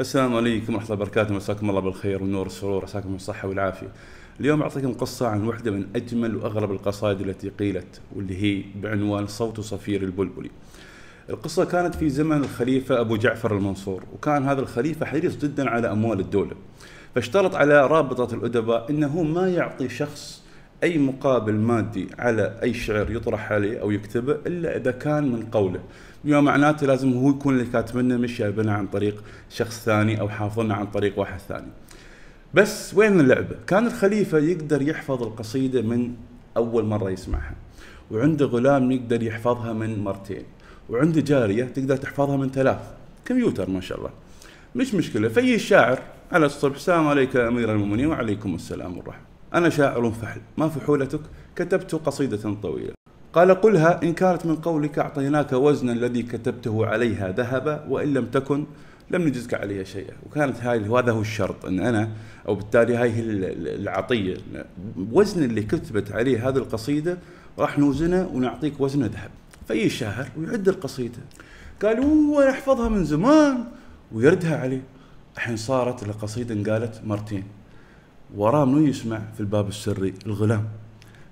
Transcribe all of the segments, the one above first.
السلام عليكم ورحمة الله وبركاته مساكم الله بالخير والنور والسرور عساكم بالصحة والعافية اليوم أعطيكم قصة عن واحدة من أجمل وأغرب القصائد التي قيلت واللي هي بعنوان صوت صفير البلبلي القصة كانت في زمن الخليفة أبو جعفر المنصور وكان هذا الخليفة حريص جدا على أموال الدولة فاشترط على رابطة الأدباء أنه ما يعطي شخص اي مقابل مادي على اي شعر يطرح عليه او يكتبه الا اذا كان من قوله بما معناته لازم هو يكون اللي لنا مش جايبنا عن طريق شخص ثاني او حافظنا عن طريق واحد ثاني بس وين اللعبه كان الخليفه يقدر يحفظ القصيده من اول مره يسمعها وعنده غلام يقدر يحفظها من مرتين وعنده جاريه تقدر تحفظها من ثلاث كمبيوتر ما شاء الله مش مشكله في الشاعر على الصبح السلام عليك امير المؤمنين وعليكم السلام والرحمه أنا شاعر فحل ما فحولتك كتبت قصيدة طويلة قال قلها إن كانت من قولك أعطيناك وزنا الذي كتبته عليها ذهبا وإن لم تكن لم نجزك عليها شيئا وكانت هاي وهذا هو الشرط ان انا او بالتالي هاي هي العطيه وزن اللي كتبت عليه هذه القصيده راح نوزنه ونعطيك وزنه ذهب فاي شهر ويعد القصيده قال أوه احفظها من زمان ويردها عليه الحين صارت القصيده انقالت مرتين وراه منو يسمع في الباب السري الغلام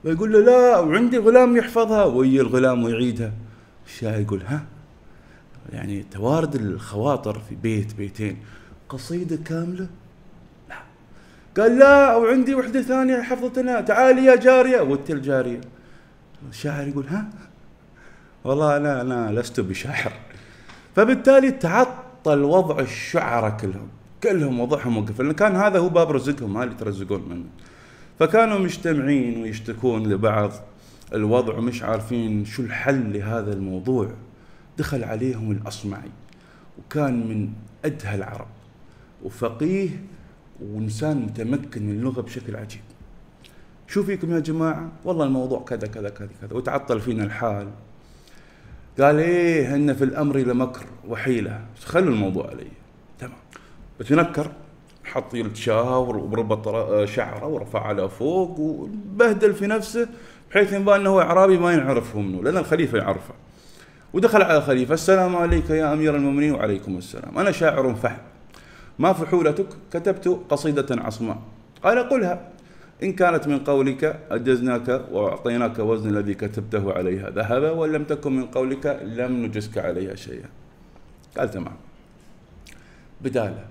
فيقول له لا وعندي غلام يحفظها ويجي الغلام ويعيدها الشاعر يقول ها يعني توارد الخواطر في بيت بيتين قصيدة كاملة لا قال لا وعندي وحدة ثانية حفظتنا تعالي يا جارية وانت الجارية الشاعر يقول ها والله أنا أنا لست بشاعر فبالتالي تعطل وضع الشعراء كلهم كلهم وضعهم وقف لان كان هذا هو باب رزقهم هاي اللي ترزقون منه فكانوا مجتمعين ويشتكون لبعض الوضع ومش عارفين شو الحل لهذا الموضوع دخل عليهم الاصمعي وكان من ادهى العرب وفقيه وانسان متمكن من اللغه بشكل عجيب شو فيكم يا جماعه والله الموضوع كذا كذا كذا كذا وتعطل فينا الحال قال ايه ان في الامر لمكر وحيله خلوا الموضوع علي تمام تنكر حط شاور وربط آه، شعره ورفع على فوق وبهدل في نفسه بحيث ان انه اعرابي ما ينعرف هو منه لان الخليفه يعرفه ودخل على الخليفه السلام عليك يا امير المؤمنين وعليكم السلام انا شاعر فحل ما فحولتك كتبت قصيده عصماء قال قلها إن كانت من قولك أجزناك وأعطيناك وزن الذي كتبته عليها ذهب وإن لم تكن من قولك لم نجزك عليها شيئا قال تمام بدالة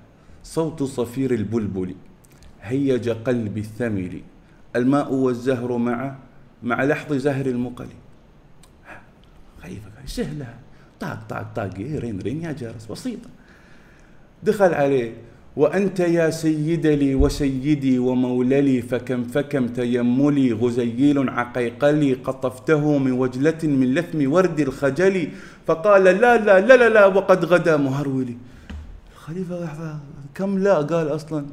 صوت صفير البلبل هيج قلبي الثمل الماء والزهر مع مع لحظ زهر المقل خيفة سهلة طاق طاق طاق إيه، رين رين يا جارس بسيطة دخل عليه وأنت يا سيد لي وسيدي وموللي فكم فكم تيملي غزيل عقيقلي قطفته من وجلة من لثم ورد الخجل فقال لا لا لا لا, لا وقد غدا مهرولي الخليفة لحظة كم لا قال أصلا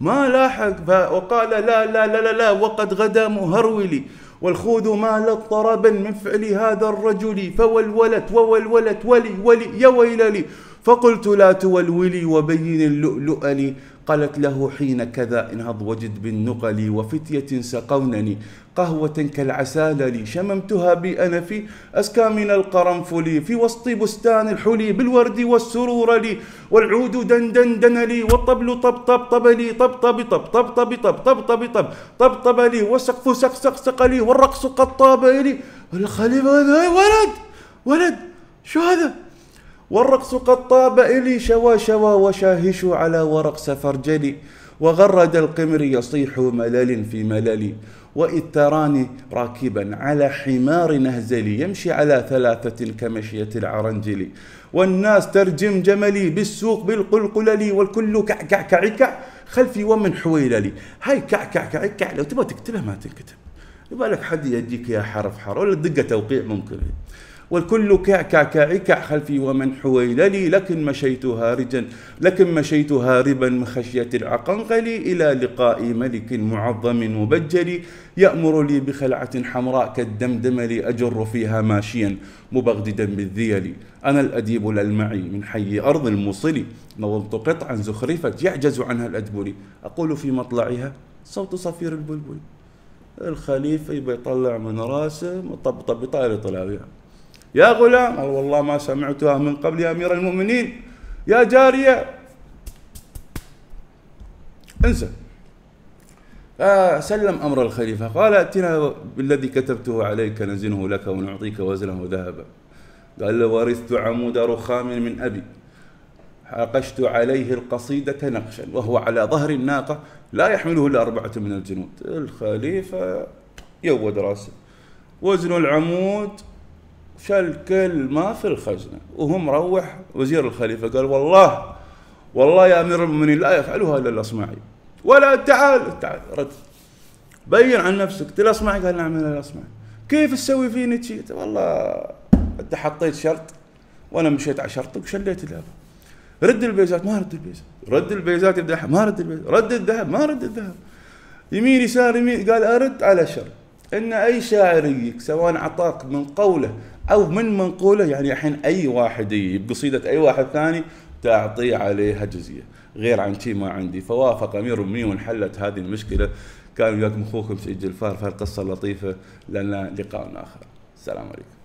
ما لاحق وقال لا لا لا لا, لا وقد غدا مهرولي والخوذ مالت طربا من فعل هذا الرجل فولولت وولولت ولي ولي يا ويل لي فقلت لا تولولي وبين اللؤلؤ لي قالت له حين كذا انهض وجد بالنقل وفتية سقونني قهوة كالعسال لي شممتها بأنفي أسكى من القرنفل في وسط بستان الحلي بالورد والسرور لي والعود دندن دن لي والطبل طب طب طب لي طب طب طب طب طب طب طب طب طب طب لي والسقف سق سق سق لي والرقص قد طاب لي الخليفة ولد ولد شو هذا والرقص قد طاب إلي شوا شوى وشاهش على ورق سفرجلي وغرد القمر يصيح ملل في ملل وإذ تراني راكبا على حمار نهزلي يمشي على ثلاثة كمشية العرنجل والناس ترجم جملي بالسوق بالقلقللي والكل كعكع كعكع خلفي ومن حويللي هاي كعكع كعكع لو تبغى تكتبها ما تنكتب يبقى لك حد يجيك يا حرف حرف ولا دقة توقيع ممكن والكل كعكع كعكع خلفي ومن حويللي لكن مشيت هارجا لكن مشيت هاربا من خشية العقنقل إلى لقاء ملك معظم مبجل يأمر لي بخلعة حمراء لي أجر فيها ماشيا مبغددا بالذيل أنا الأديب الألمعي من حي أرض الموصلي نظمت قطعا زخرفت يعجز عنها الأدبري أقول في مطلعها صوت صفير البلبل الخليفة يبي يطلع من راسه مطبطب بطايرة طلاويها يا غلام قال والله ما سمعتها من قبل يا أمير المؤمنين يا جارية انسى فسلم أمر الخليفة قال أتنا بالذي كتبته عليك نزنه لك ونعطيك وزنه ذهبا قال له ورثت عمود رخام من أبي حقشت عليه القصيدة نقشا وهو على ظهر الناقة لا يحمله إلا أربعة من الجنود الخليفة يود راسه وزن العمود شال كل ما في الخزنة وهم روح وزير الخليفة قال والله والله يا أمير المؤمنين لا يفعلها إلا الأصمعي ولا تعال تعال رد بين عن نفسك تلا أصمعي قال نعم الأصمعي كيف تسوي فيني شيء والله أنت حطيت شرط وأنا مشيت على شرطك وشليت الأب رد البيزات ما رد البيزات رد البيزات الذهب ما رد البيزات رد الذهب ما رد الذهب يمين يسار يمين قال أرد على شرط ان اي شاعر يجيك سواء اعطاك من قوله او من منقوله يعني الحين اي واحد بقصيده اي واحد ثاني تعطيه عليها جزيه غير عن شيء ما عندي فوافق امير امي وانحلت هذه المشكله كان وياكم اخوكم سيد جلفار في هالقصه اللطيفه لنا لقاء اخر السلام عليكم